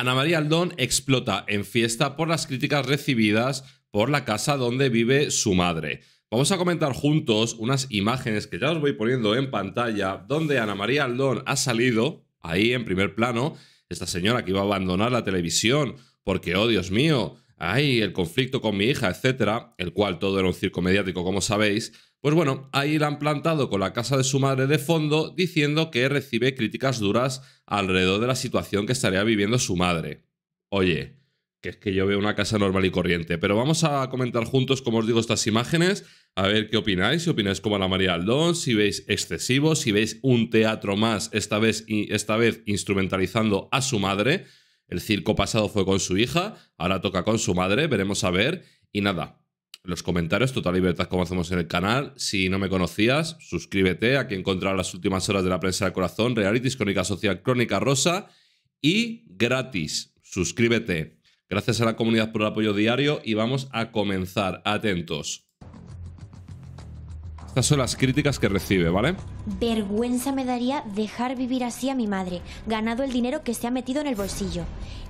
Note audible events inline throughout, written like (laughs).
Ana María Aldón explota en fiesta por las críticas recibidas por la casa donde vive su madre. Vamos a comentar juntos unas imágenes que ya os voy poniendo en pantalla donde Ana María Aldón ha salido ahí en primer plano. Esta señora que iba a abandonar la televisión porque, oh Dios mío, hay el conflicto con mi hija, etcétera, el cual todo era un circo mediático, como sabéis. Pues bueno, ahí la han plantado con la casa de su madre de fondo, diciendo que recibe críticas duras alrededor de la situación que estaría viviendo su madre. Oye, que es que yo veo una casa normal y corriente, pero vamos a comentar juntos, como os digo, estas imágenes, a ver qué opináis, si opináis como a la María Aldón, si veis excesivo, si veis un teatro más, esta vez, esta vez instrumentalizando a su madre. El circo pasado fue con su hija, ahora toca con su madre, veremos a ver. Y nada, los comentarios, total libertad como hacemos en el canal. Si no me conocías, suscríbete. Aquí encontrarás las últimas horas de la prensa del corazón, realities, crónica social, crónica rosa y gratis. Suscríbete. Gracias a la comunidad por el apoyo diario y vamos a comenzar. Atentos. Estas son las críticas que recibe, ¿vale? Vergüenza me daría dejar vivir así a mi madre, ganado el dinero que se ha metido en el bolsillo.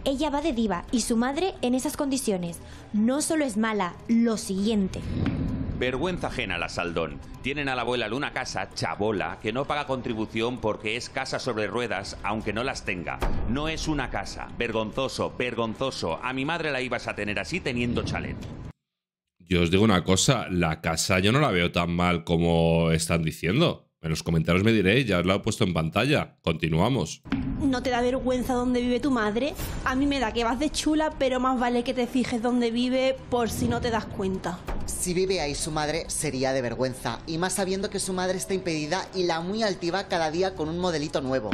Ella va de diva y su madre en esas condiciones. No solo es mala, lo siguiente. Vergüenza ajena la Saldón. Tienen a la abuela en una casa, chabola, que no paga contribución porque es casa sobre ruedas, aunque no las tenga. No es una casa. Vergonzoso, vergonzoso. A mi madre la ibas a tener así teniendo chalet. Yo os digo una cosa, la casa yo no la veo tan mal como están diciendo. En los comentarios me diréis, ya os la he puesto en pantalla. Continuamos. ¿No te da vergüenza dónde vive tu madre? A mí me da que vas de chula, pero más vale que te fijes dónde vive por si no te das cuenta. Si vive ahí su madre, sería de vergüenza. Y más sabiendo que su madre está impedida y la muy altiva cada día con un modelito nuevo.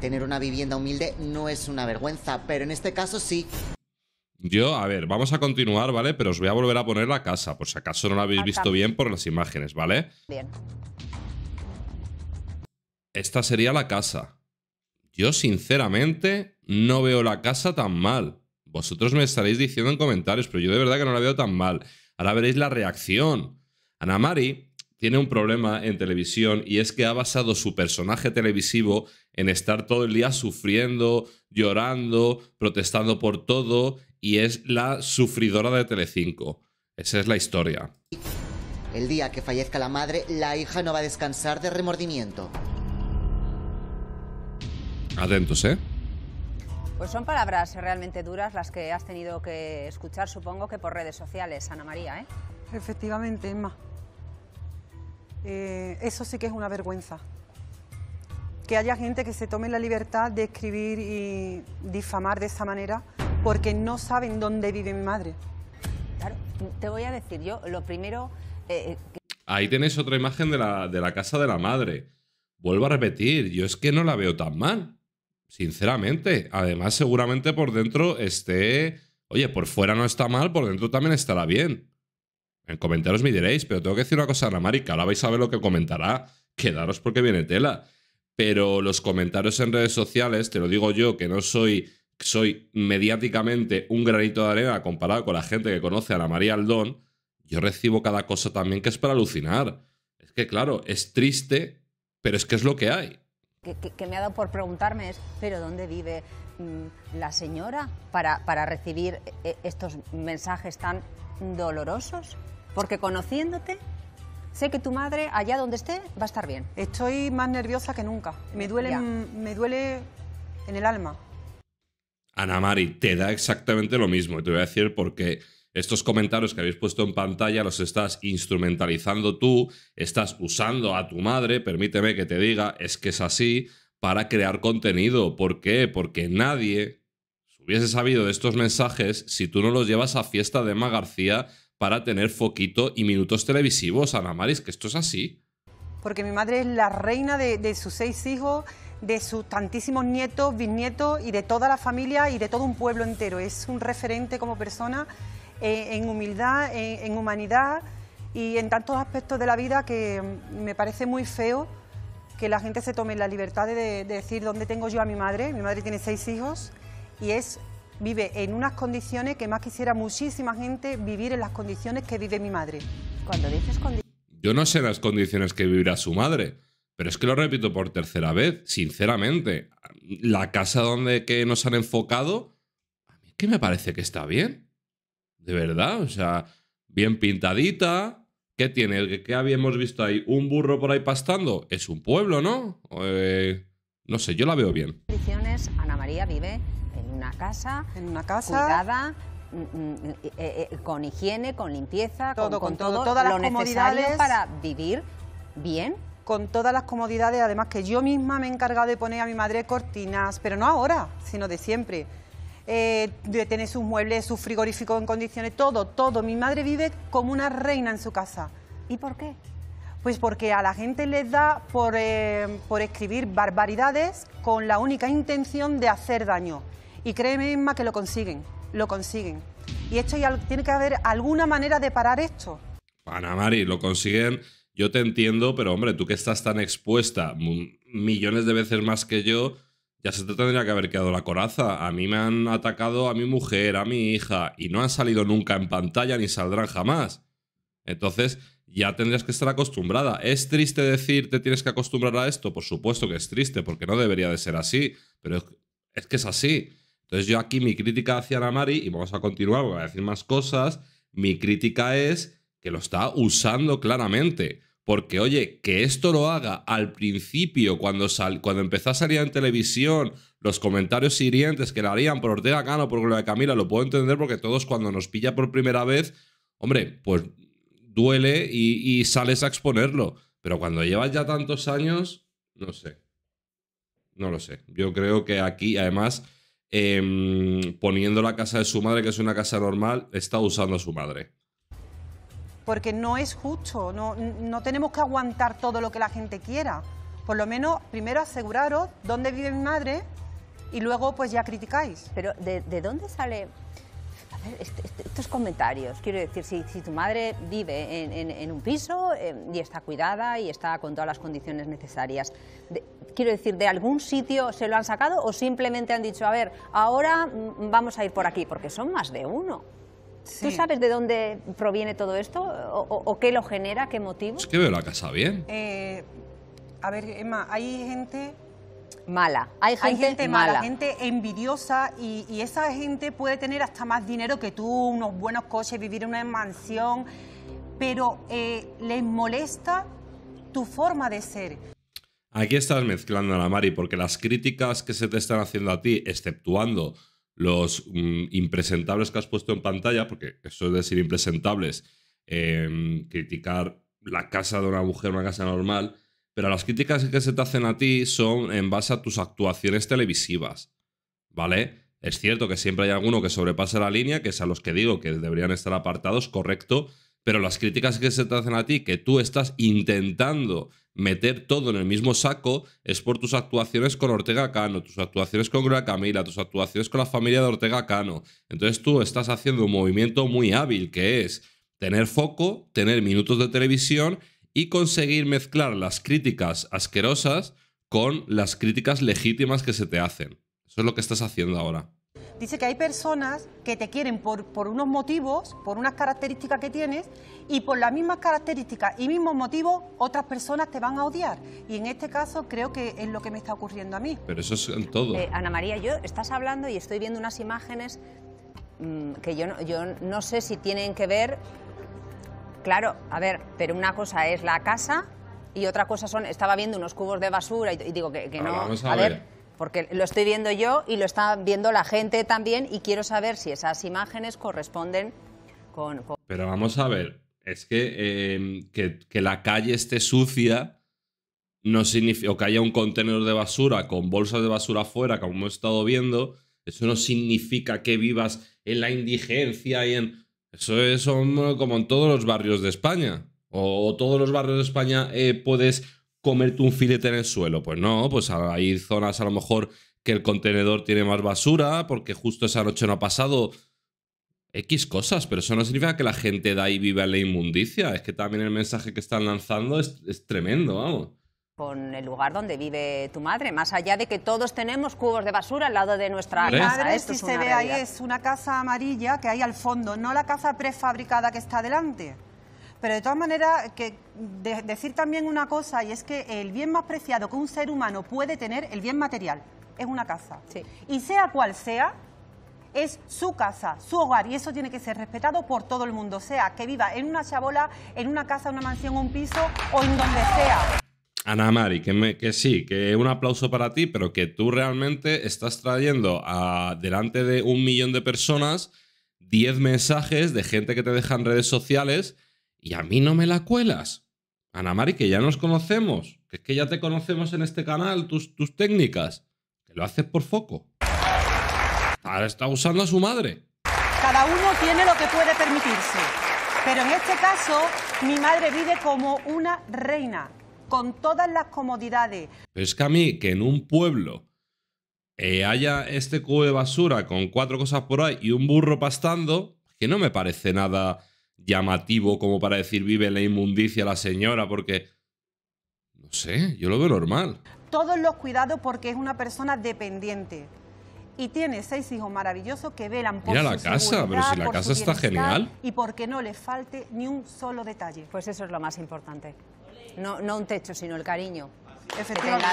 Tener una vivienda humilde no es una vergüenza, pero en este caso sí. Yo, a ver, vamos a continuar, ¿vale? Pero os voy a volver a poner la casa, por si acaso no la habéis visto bien por las imágenes, ¿vale? Bien. Esta sería la casa. Yo, sinceramente, no veo la casa tan mal. Vosotros me estaréis diciendo en comentarios, pero yo de verdad que no la veo tan mal. Ahora veréis la reacción. Ana Mari tiene un problema en televisión y es que ha basado su personaje televisivo en estar todo el día sufriendo, llorando, protestando por todo y es la sufridora de Telecinco. Esa es la historia. El día que fallezca la madre, la hija no va a descansar de remordimiento. Atentos, ¿eh? Pues son palabras realmente duras las que has tenido que escuchar, supongo que por redes sociales, Ana María, ¿eh? Efectivamente, Emma. Eh, eso sí que es una vergüenza. Que haya gente que se tome la libertad de escribir y difamar de esa manera porque no saben dónde vive mi madre. Claro, te voy a decir yo, lo primero... Eh, eh, Ahí tenéis otra imagen de la, de la casa de la madre. Vuelvo a repetir, yo es que no la veo tan mal, sinceramente. Además, seguramente por dentro esté... Oye, por fuera no está mal, por dentro también estará bien. En comentarios me diréis, pero tengo que decir una cosa a la marica. ahora vais a ver lo que comentará. Quedaros porque viene tela. Pero los comentarios en redes sociales, te lo digo yo, que no soy soy mediáticamente un granito de arena comparado con la gente que conoce a la María Aldón, yo recibo cada cosa también que es para alucinar. Es que, claro, es triste, pero es que es lo que hay. Que, me ha dado por preguntarme es, ¿pero dónde vive mm, la señora para, recibir eh, estos mensajes tan dolorosos? Porque conociéndote, sé que tu madre, allá donde esté, va a estar bien. Estoy más nerviosa que nunca. Me duele, me duele en el alma Ana Mari, te da exactamente lo mismo. Y te voy a decir porque estos comentarios que habéis puesto en pantalla los estás instrumentalizando tú, estás usando a tu madre, permíteme que te diga, es que es así, para crear contenido. ¿Por qué? Porque nadie hubiese sabido de estos mensajes si tú no los llevas a fiesta de Emma García para tener foquito y minutos televisivos, Ana Maris, que esto es así. Porque mi madre es la reina de sus seis hijos de sus tantísimos nietos, bisnietos y de toda la familia y de todo un pueblo entero. Es un referente como persona eh, en humildad, en, humanidad y en tantos aspectos de la vida que me parece muy feo que la gente se tome la libertad de, decir dónde tengo yo a mi madre. Mi madre tiene seis hijos y es vive en unas condiciones que más quisiera muchísima gente vivir en las condiciones que vive mi madre. Cuando dices Yo no sé las condiciones que vivirá su madre pero es que lo repito por tercera vez, sinceramente, la casa donde que nos han enfocado, a mí que me parece que está bien. De verdad, o sea, bien pintadita. ¿Qué tiene? ¿Qué habíamos visto ahí? ¿Un burro por ahí pastando? Es un pueblo, ¿no? Eh, no sé, yo la veo bien. Ana María vive en una casa, en una casa cuidada, mm, mm, eh, eh, con higiene, con limpieza, con, todo, todas lo las necesario para vivir bien con todas las comodidades, además que yo misma me he encargado de poner a mi madre cortinas, pero no ahora, sino de siempre. Eh, de tener sus muebles, su frigorífico en condiciones, todo, todo. Mi madre vive como una reina en su casa. ¿Y por qué? Pues porque a la gente les da por, eh, escribir barbaridades con la única intención de hacer daño. Y créeme, misma que lo consiguen, lo consiguen. Y esto ya tiene que haber alguna manera de parar esto. Ana Mari, lo consiguen yo te entiendo, pero hombre, tú que estás tan expuesta millones de veces más que yo, ya se te tendría que haber quedado la coraza. A mí me han atacado a mi mujer, a mi hija, y no han salido nunca en pantalla ni saldrán jamás. Entonces, ya tendrías que estar acostumbrada. ¿Es triste decir te tienes que acostumbrar a esto? Por supuesto que es triste, porque no debería de ser así, pero es que es así. Entonces, yo aquí mi crítica hacia Ana y vamos a continuar, voy a decir más cosas, mi crítica es que lo está usando claramente porque, oye, que esto lo haga al principio, cuando, sal, cuando empezó a salir en televisión, los comentarios hirientes que le harían por Ortega Cano, por de Camila, lo puedo entender porque todos cuando nos pilla por primera vez, hombre, pues duele y, sales a exponerlo. Pero cuando llevas ya tantos años, no sé. No lo sé. Yo creo que aquí, además, em, poniendo la casa de su madre, que es una casa normal, está usando a su madre porque no es justo, no, tenemos que aguantar todo lo que la gente quiera. Por lo menos, primero aseguraros dónde vive mi madre y luego pues ya criticáis. Pero ¿de, dónde sale estos comentarios? Quiero decir, si, tu madre vive en, un piso em, y está cuidada y está con todas las condiciones necesarias, quiero decir, ¿de algún sitio se lo han sacado o simplemente han dicho, a ver, ahora mm, vamos a ir por aquí? Porque son más de uno. ¿Tú sabes de dónde proviene todo esto? ¿O, qué lo genera? ¿Qué motivo? Es que veo la casa bien. Eh, a ver, Emma, hay gente mala. Hay gente, mala, gente envidiosa y, esa gente puede tener hasta más dinero que tú, unos buenos coches, vivir en una mansión, pero eh, les molesta tu forma de ser. Aquí estás mezclando a la Mari, porque las críticas que se te están haciendo a ti, exceptuando los mm, impresentables que has puesto en pantalla, porque eso es decir impresentables, em, criticar la casa de una mujer, una casa normal, pero las críticas que se te hacen a ti son en base a tus actuaciones televisivas, ¿vale? Es cierto que siempre hay alguno que sobrepasa la línea, que es a los que digo que deberían estar apartados, correcto, pero las críticas que se te hacen a ti, que tú estás intentando meter todo en el mismo saco es por tus actuaciones con Ortega Cano, tus actuaciones con Gloria Camila, tus actuaciones con la familia de Ortega Cano. Entonces tú estás haciendo un movimiento muy hábil que es tener foco, tener minutos de televisión y conseguir mezclar las críticas asquerosas con las críticas legítimas que se te hacen. Eso es lo que estás haciendo ahora. Dice que hay personas que te quieren por, por unos motivos, por unas características que tienes, y por las mismas características y mismos motivos, otras personas te van a odiar. Y en este caso creo que es lo que me está ocurriendo a mí. Pero eso es todo. Eh, Ana María, yo estás hablando y estoy viendo unas imágenes mm, que yo no, yo no sé si tienen que ver. Claro, a ver, pero una cosa es la casa y otra cosa son. Estaba viendo unos cubos de basura y, digo que, ah, no. Vamos a, ver porque lo estoy viendo yo y lo está viendo la gente también y quiero saber si esas imágenes corresponden con... Pero vamos a ver, es em, que, que, la calle esté sucia no significa, o que haya un contenedor de basura con bolsas de basura afuera, como hemos estado viendo, eso no significa que vivas en la indigencia y en... Eso es como en todos los barrios de España. O todos los barrios de España eh, puedes comerte un filete en el suelo. Pues no, pues hay zonas a lo mejor que el contenedor tiene más basura porque justo esa noche no ha pasado X cosas, pero eso no significa que la gente de ahí viva en la inmundicia. Es que también el mensaje que están lanzando es, tremendo, con el lugar donde vive tu madre, más allá de que todos tenemos cubos de basura al lado de nuestra madre. si se ve ahí es una casa amarilla que hay al fondo, no la casa prefabricada que está delante. Pero de todas maneras, que decir también una cosa, y es que el bien más preciado que un ser humano puede tener, el bien material, es una casa. Y sea cual sea, es su casa, su hogar, y eso tiene que ser respetado por todo el mundo, sea que viva en una chabola, en una casa, una mansión, un piso o en donde sea. Ana Mari, que, que sí, que un aplauso para ti, pero que tú realmente estás trayendo a, delante de un millón de personas 10 mensajes de gente que te deja en redes sociales y a mí no me la cuelas. Ana Mari, que ya nos conocemos, que es que ya te conocemos en este canal, tus, tus técnicas, que lo haces por foco. Ahora está usando a su madre. Cada uno tiene lo que puede permitirse, pero en este caso mi madre vive como una reina, con todas las comodidades. es que a mí, que en un pueblo eh, haya este cubo de basura con cuatro cosas por ahí y un burro pastando, que no me parece nada llamativo como para decir vive en la inmundicia la señora, porque, no sé, yo lo veo normal. Todos los cuidados porque es una persona dependiente y tiene seis hijos maravillosos que velan por Mira su la casa, pero si la casa está genial. Y porque no le falte ni un solo detalle. Pues eso es lo más importante. No, no un techo, sino el cariño. Efectivamente.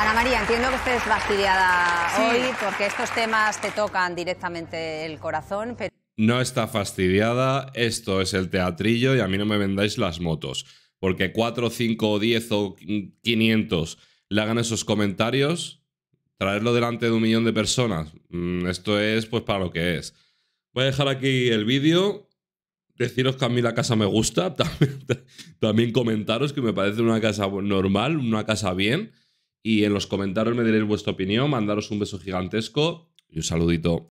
Ana María, entiendo que es fastidiada hoy porque estos temas te tocan directamente el corazón, No está fastidiada, esto es el teatrillo y a mí no me vendáis las motos, porque 4, 5, 10 o 500 le hagan esos comentarios, traerlo delante de un millón de personas, mm, esto es pues para lo que es. Voy a dejar aquí el vídeo, deciros que a mí la casa me gusta, (laughs) también comentaros que me parece una casa normal, una casa bien y en los comentarios me diréis vuestra opinión, mandaros un beso gigantesco y un saludito.